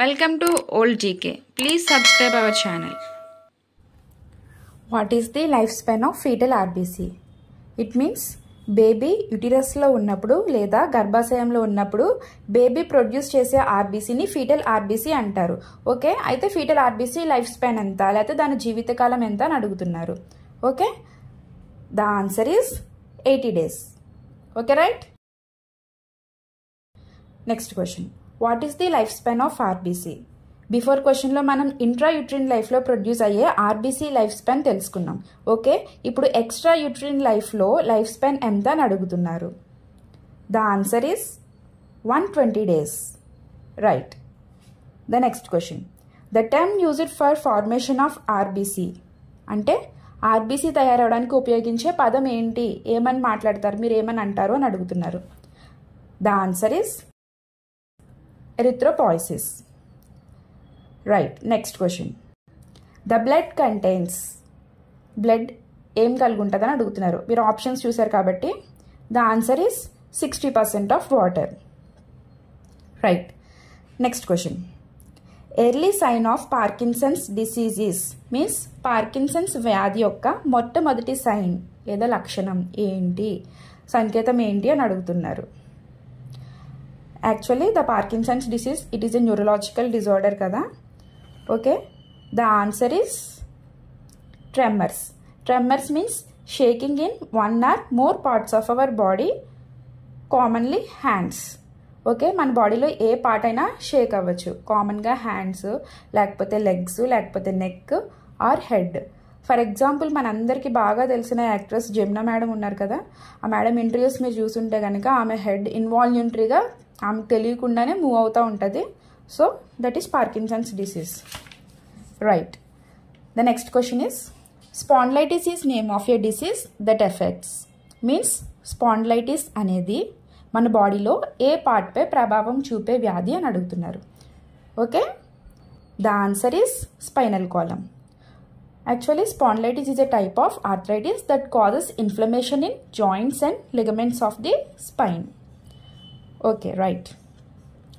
Welcome to old GK please subscribe our channel what is the life span of fetal RBC it means baby యుటిరస్లో ఉన్నప్పుడు లేదా గర్భాశయంలో ఉన్నప్పుడు baby produce చేసే ఆర్బీసీని ఫీటల్ ఆర్బీసీ అంటారు ఓకే అయితే ఫీటల్ ఆర్బీసీ లైఫ్ స్పెన్ ఎంత లేకపోతే దాని జీవితకాలం ఎంత అని అడుగుతున్నారు okay the answer is eighty days okay right next question what is the life span of RBC before క్వశ్చన్లో మనం ఇంట్రా యూట్రిన్ లైఫ్లో ప్రొడ్యూస్ అయ్యే ఆర్బీసీ లైఫ్ స్పాన్ తెలుసుకున్నాం ఓకే ఇప్పుడు ఎక్స్ట్రా యూట్రిన్ లైఫ్లో లైఫ్ స్పాన్ ఎంత అని అడుగుతున్నారు the answer is one twenty days right the next question the use it for formation of RBC అంటే ఆర్బీసీ తయారవడానికి ఉపయోగించే పదం ఏంటి ఏమని మాట్లాడతారు మీరు ఏమని అంటారు అని అడుగుతున్నారు the answer is erythropoiesis. Right, next question. The blood contains blood ఏం కలిగి ఉంటుందని అడుగుతున్నారు మీరు ఆప్షన్స్ చూశారు కాబట్టి the answer is sixty percent of water right next question early sign of Parkinson's diseases means Parkinson's వ్యాధి యొక్క మొట్టమొదటి సైన్ లేదా లక్షణం ఏంటి సంకేతం ఏంటి అని అడుగుతున్నారు actually the Parkinson's disease it is a neurological disorder కదా okay the answer is tremors tremors means shaking in one or more parts of our body commonly hands okay మన బాడీలో ఏ పార్ట్ అయినా షేక్ అవ్వచ్చు కామన్గా హ్యాండ్స్ లేకపోతే లెగ్స్ లేకపోతే neck or head for example మనందరికీ బాగా తెలిసిన యాక్ట్రెస్ జమున మేడం ఉన్నారు కదా ఆ మేడం ఇంటర్వ్యూస్ మీరు చూసుంటే కనుక ఆమె హెడ్ ఇన్వాల్యుంటరీగా ఆమెకు తెలియకుండానే మూవ్ అవుతూ ఉంటుంది so that is Parkinson's disease right the next question is spondylitis is name of a disease that affects means spondylitis అనేది మన బాడీలో ఏ పార్ట్పై ప్రభావం చూపే వ్యాధి అని అడుగుతున్నారు okay the answer is spinal column Actually, spondylitis is a type of arthritis that causes inflammation in joints and ligaments of the spine. Okay, right.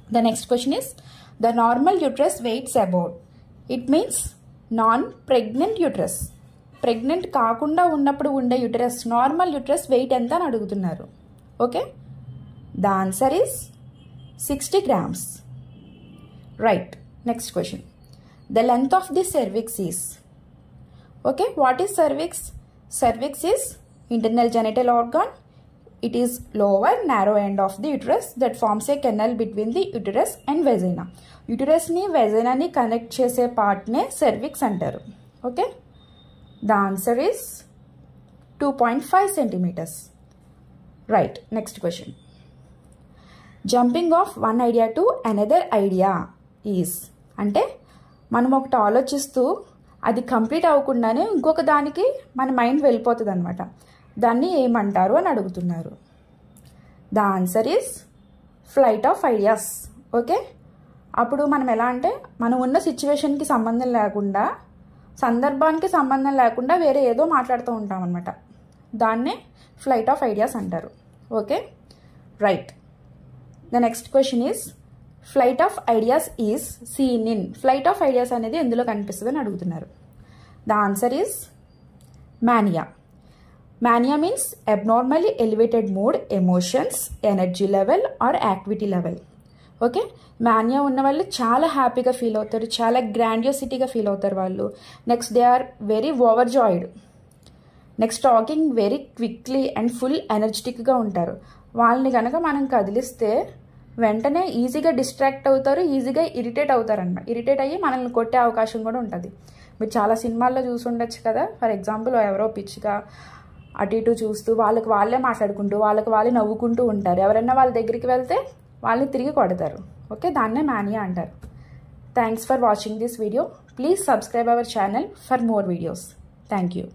The next question is, the normal uterus weights about. It means non-pregnant uterus. Pregnant కాకుండా ఉన్నప్పుడు unda uterus. Normal uterus weight ఎంత అని అడుగుతున్నారు ok. The answer is sixty grams. Right. Next question: the length of the cervix is. Okay, what is cervix? Cervix is internal genital organ. It is lower narrow end of the uterus that forms a canal between the uterus and vagina. యుటరస్ని వెజైనాని connect చేసే పార్ట్నే cervix అంటారు okay the answer is two point five centimetres right next question jumping of one idea to another idea is అంటే మనం ఒకటి ఆలోచిస్తూ అది కంప్లీట్ అవ్వకుండానే ఇంకొక దానికి మన మైండ్ వెళ్ళిపోతుంది అనమాట దాన్ని ఏమంటారు అని అడుగుతున్నారు the answer is flight of ideas okay అప్పుడు మనం ఎలా అంటే మనం ఉన్న సిచ్యువేషన్కి సంబంధం లేకుండా సందర్భానికి సంబంధం లేకుండా వేరే ఏదో మాట్లాడుతూ ఉంటాం అనమాట దాన్నే ఫ్లైట్ ఆఫ్ ఐడియాస్ అంటారు okay right the next question is flight of ideas is seen in flight of ideas అనేది ఎందులో కనిపిస్తుందని అడుగుతున్నారు the answer is mania mania means abnormally elevated mood emotions energy level or activity level okay mania ఉన్న వాళ్ళు చాలా హ్యాపీగా feel అవుతారు చాలా గ్రాండియోసిటీగా ఫీల్ అవుతారు వాళ్ళు next they are very overjoyed next talking very quickly and full ఎనర్జెటిక్గా ఉంటారు వాళ్ళని కనుక మనం కదిలిస్తే వెంటనే ఈజీగా డిస్ట్రాక్ట్ అవుతారు ఈజీగా ఇరిటేట్ అవుతారు అనమాట ఇరిటేట్ అయ్యి మనల్ని కొట్టే అవకాశం కూడా ఉంటుంది మీరు చాలా సినిమాల్లో చూసి ఉండొచ్చు కదా ఫర్ ఎగ్జాంపుల్ ఎవరో పిచ్చిగా అటు ఇటు చూస్తూ వాళ్ళకి వాళ్ళే మాట్లాడుకుంటూ వాళ్ళకి వాళ్ళే నవ్వుకుంటూ ఉంటారు ఎవరైనా వాళ్ళ దగ్గరికి వెళ్తే వాళ్ళని తిరిగి కొడతారు ఓకే దాన్నే మానియా అంటారు thanks for watching this video please subscribe our channel for more videos thank you